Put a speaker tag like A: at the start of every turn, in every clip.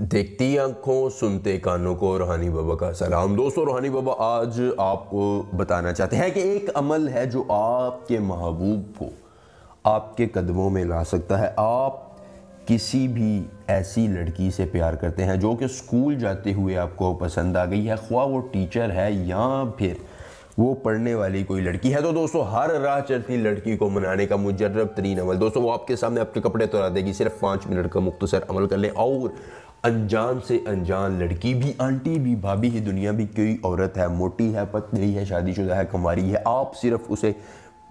A: देखती आंखों सुनते कानों को रूहानी बाबा का सलाम दोस्तों रूहानी बाबा आज आपको बताना चाहते हैं कि एक अमल है जो आपके महबूब को आपके कदमों में ला सकता है आप किसी भी ऐसी लड़की से प्यार करते हैं जो कि स्कूल जाते हुए आपको पसंद आ गई है ख्वा वो टीचर है या फिर वो पढ़ने वाली कोई लड़की है तो दोस्तों हर राह चलती लड़की को मनाने का मुजरब तरीन अमल दोस्तों वो आपके सामने आपके कपड़े तोड़ा देगी सिर्फ पाँच मिनट का मुख्तसर अमल कर लें और अनजान से अनजान लड़की भी आंटी भी भाभी है दुनिया भी कोई औरत है मोटी है पतली है शादीशुदा है कुमारी है आप सिर्फ उसे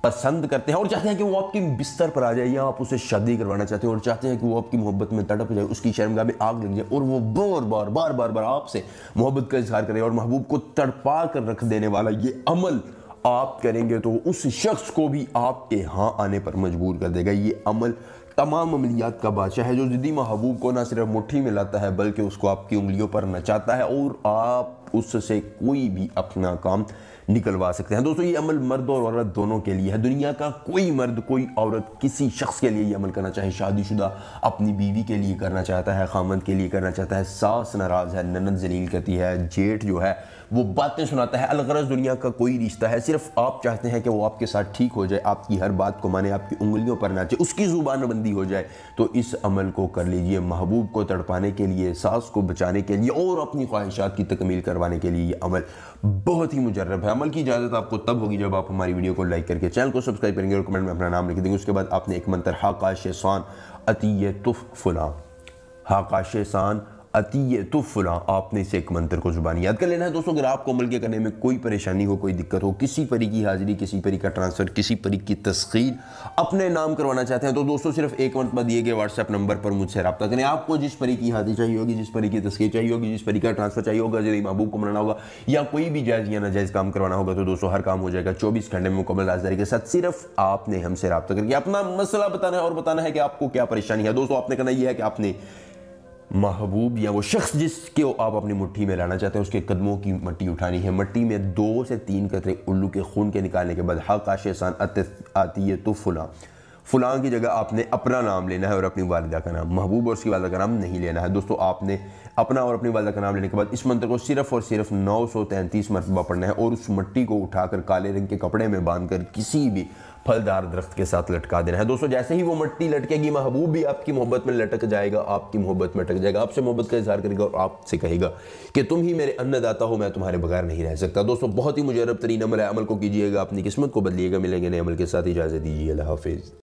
A: पसंद करते हैं और चाहते हैं कि वो आपके बिस्तर पर आ जाए या आप उसे शादी करवाना चाहते हैं और चाहते हैं कि वो आपकी मोहब्बत में तड़प जाए उसकी शर्मगा में आग लग जाए और वो बार बार बार बार बार आपसे मोहब्बत का इजहार करे और महबूब को तड़पा कर रख देने वाला ये अमल आप करेंगे तो उस शख्स को भी आपके यहाँ आने पर मजबूर कर देगा ये अमल तमाम अमलियात का बादशाह है जो जिदी महबूब को ना सिर्फ मुट्ठी में लाता है बल्कि उसको आपकी उंगलियों पर नचाता है और आप उससे कोई भी अपना काम निकलवा सकते हैं दोस्तों ये अमल मर्द और औरत दोनों के लिए है दुनिया का कोई मर्द कोई औरत किसी शख्स के लिए ये अमल करना चाहे शादीशुदा अपनी बीवी के लिए करना चाहता है खामद के लिए करना चाहता है सास नाराज़ है ननद जलील करती है जेठ जो है वो बातें सुनाता है अलगरज दुनिया का कोई रिश्ता है सिर्फ आप चाहते हैं कि वो आपके साथ ठीक हो जाए आपकी हर बात को माने आपकी उंगलियों पर नाचे उसकी ज़ुबानबंदी हो जाए तो इस अमल को कर लीजिए महबूब को तड़पाने के लिए सास को बचाने के लिए और अपनी ख्वाहिशात की तकमील कर करवाने के लिए ये अमल बहुत ही मुजरब है अमल की इजाज़त आपको तब होगी जब आप हमारी वीडियो को लाइक करके चैनल को सब्सक्राइब करेंगे और कमेंट में अपना नाम लिख देंगे उसके बाद आपने एक मंत्र हाकाशान अतीय तुफ़ फुला हाकाशान अतीय तुफला आपने इसे एक मंत्र को जुबानी याद कर लेना है दोस्तों अगर आपको अमल के करने में कोई परेशानी हो कोई दिक्कत हो किसी परी की हाजिरी किसी परी का ट्रांसफ़र किसी परी की तस्खीर अपने नाम करवाना चाहते हैं तो दोस्तों सिर्फ एक मंतबा दिए गए व्हाट्सएप नंबर पर मुझसे रब्ता करें आपको जिस परी की हाजिरी चाहिए होगी जिस परी की तस्खीर चाहिए होगी जिस परी का ट्रांसफ़र चाहिए होगा जरिए महबूब को मनाना होगा या कोई भी जायज़ या नाजायज़ काम करवाना होगा तो दोस्तों हर काम हो जाएगा चौबीस घंटे में मुकम्मल राजदारी के साथ सिर्फ आपने हमसे रब्ता करके अपना मसला बताना है और बताना है कि आपको क्या परेशानी है दोस्तों आपने कहना यह है कि आपने महबूब या वो शख्स जिसके आप अपनी मुट्ठी में लाना चाहते हैं उसके कदमों की मट्टी उठानी है मट्टी में दो से तीन कतरे उल्लू के खून के निकालने के बाद हक आशान आती है तो फुला फलां की जगह आपने अपना नाम लेना है और अपनी वालदा का नाम महबूब और उसकी वालदा का नाम नहीं लेना है दोस्तों आपने अपना और अपनी वालदा का नाम लेने के बाद इस मंत्र को सिर्फ और सिर्फ नौ सौ तैंतीस मरतबा पढ़ना है और उस मट्टी को उठाकर काले रंग के कपड़े में बांध कर किसी भी फलदार दरख्त के साथ लटका देना है दोस्तों जैसे ही वो मट्टी लटकेगी महबूब भी आपकी मोहब्बत में लटक जाएगा आपकी मोहब्बत में अटक जाएगा आपसे मोहब्बत का इजहार करेगा और आपसे कहेगा कि तुम ही मेरे अन्नदाता हो मैं तुम्हारे बगैर नहीं रह सकता दोस्तों बहुत ही मुजरब तरीन अमल है अमल को कीजिएगा अपनी किस्मत को बदलिएगा मिलेंगे नए अमल के साथ इजाज़त दीजिए हाफिज़